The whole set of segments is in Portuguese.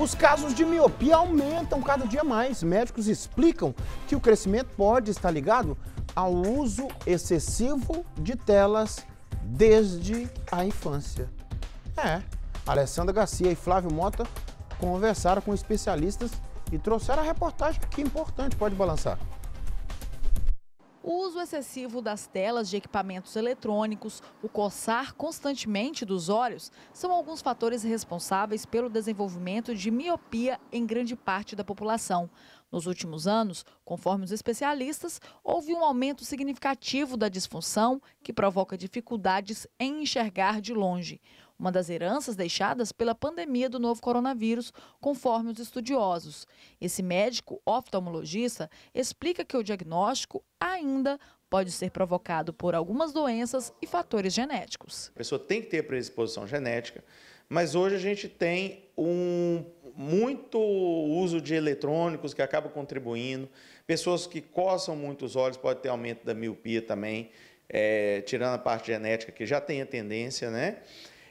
Os casos de miopia aumentam cada dia mais. Médicos explicam que o crescimento pode estar ligado ao uso excessivo de telas desde a infância. É, Alessandra Garcia e Flávio Mota conversaram com especialistas e trouxeram a reportagem que é importante, pode balançar. O uso excessivo das telas de equipamentos eletrônicos, o coçar constantemente dos olhos, são alguns fatores responsáveis pelo desenvolvimento de miopia em grande parte da população. Nos últimos anos, conforme os especialistas, houve um aumento significativo da disfunção que provoca dificuldades em enxergar de longe uma das heranças deixadas pela pandemia do novo coronavírus, conforme os estudiosos. Esse médico oftalmologista explica que o diagnóstico ainda pode ser provocado por algumas doenças e fatores genéticos. A pessoa tem que ter predisposição genética, mas hoje a gente tem um muito uso de eletrônicos que acaba contribuindo, pessoas que coçam muito os olhos pode ter aumento da miopia também, é, tirando a parte genética que já tem a tendência, né?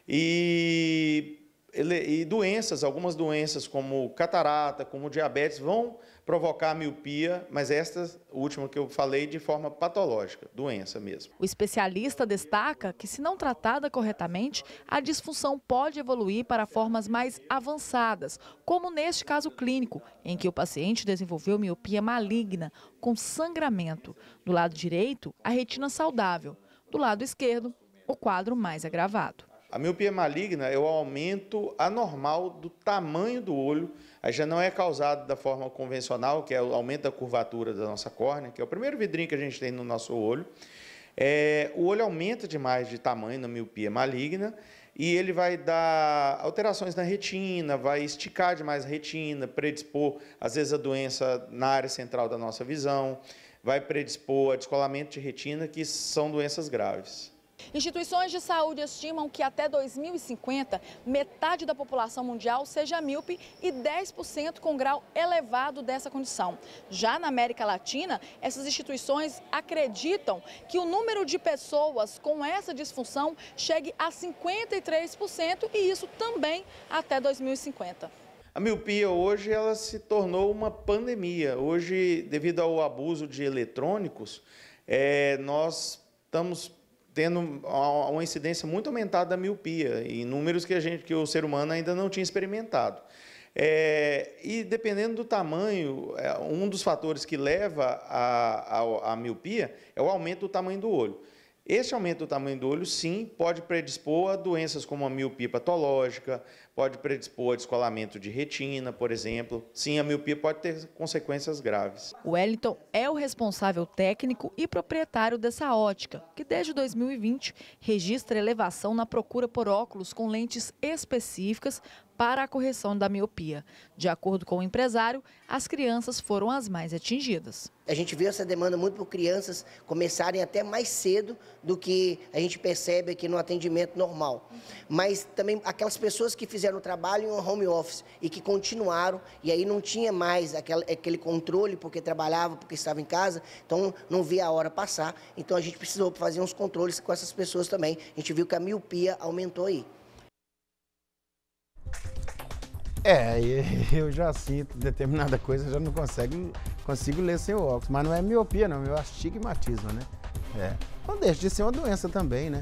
E, e doenças, algumas doenças como catarata, como diabetes, vão provocar miopia, mas esta última que eu falei de forma patológica, doença mesmo. O especialista destaca que se não tratada corretamente, a disfunção pode evoluir para formas mais avançadas, como neste caso clínico, em que o paciente desenvolveu miopia maligna com sangramento. Do lado direito, a retina saudável, do lado esquerdo, o quadro mais agravado. A miopia maligna é o aumento anormal do tamanho do olho. Aí já não é causado da forma convencional, que é o aumento da curvatura da nossa córnea, que é o primeiro vidrinho que a gente tem no nosso olho. É, o olho aumenta demais de tamanho na miopia maligna e ele vai dar alterações na retina, vai esticar demais a retina, predispor, às vezes, a doença na área central da nossa visão, vai predispor a descolamento de retina, que são doenças graves. Instituições de saúde estimam que até 2050, metade da população mundial seja míope e 10% com grau elevado dessa condição. Já na América Latina, essas instituições acreditam que o número de pessoas com essa disfunção chegue a 53% e isso também até 2050. A miopia hoje ela se tornou uma pandemia. Hoje, devido ao abuso de eletrônicos, é, nós estamos tendo uma incidência muito aumentada da miopia, em números que, a gente, que o ser humano ainda não tinha experimentado. É, e dependendo do tamanho, é, um dos fatores que leva à miopia é o aumento do tamanho do olho. Esse aumento do tamanho do olho, sim, pode predispor a doenças como a miopia patológica, pode predispor a descolamento de retina, por exemplo. Sim, a miopia pode ter consequências graves. O Wellington é o responsável técnico e proprietário dessa ótica, que desde 2020 registra elevação na procura por óculos com lentes específicas para a correção da miopia. De acordo com o empresário, as crianças foram as mais atingidas. A gente vê essa demanda muito por crianças começarem até mais cedo do que a gente percebe aqui no atendimento normal. Mas também aquelas pessoas que fizeram o trabalho em um home office e que continuaram, e aí não tinha mais aquele controle porque trabalhava, porque estava em casa, então não via a hora passar. Então a gente precisou fazer uns controles com essas pessoas também. A gente viu que a miopia aumentou aí. É, eu já sinto determinada coisa, já não consigo, consigo ler sem óculos. Mas não é miopia, não, é astigmatismo, né? É. Não deixa de ser uma doença também, né?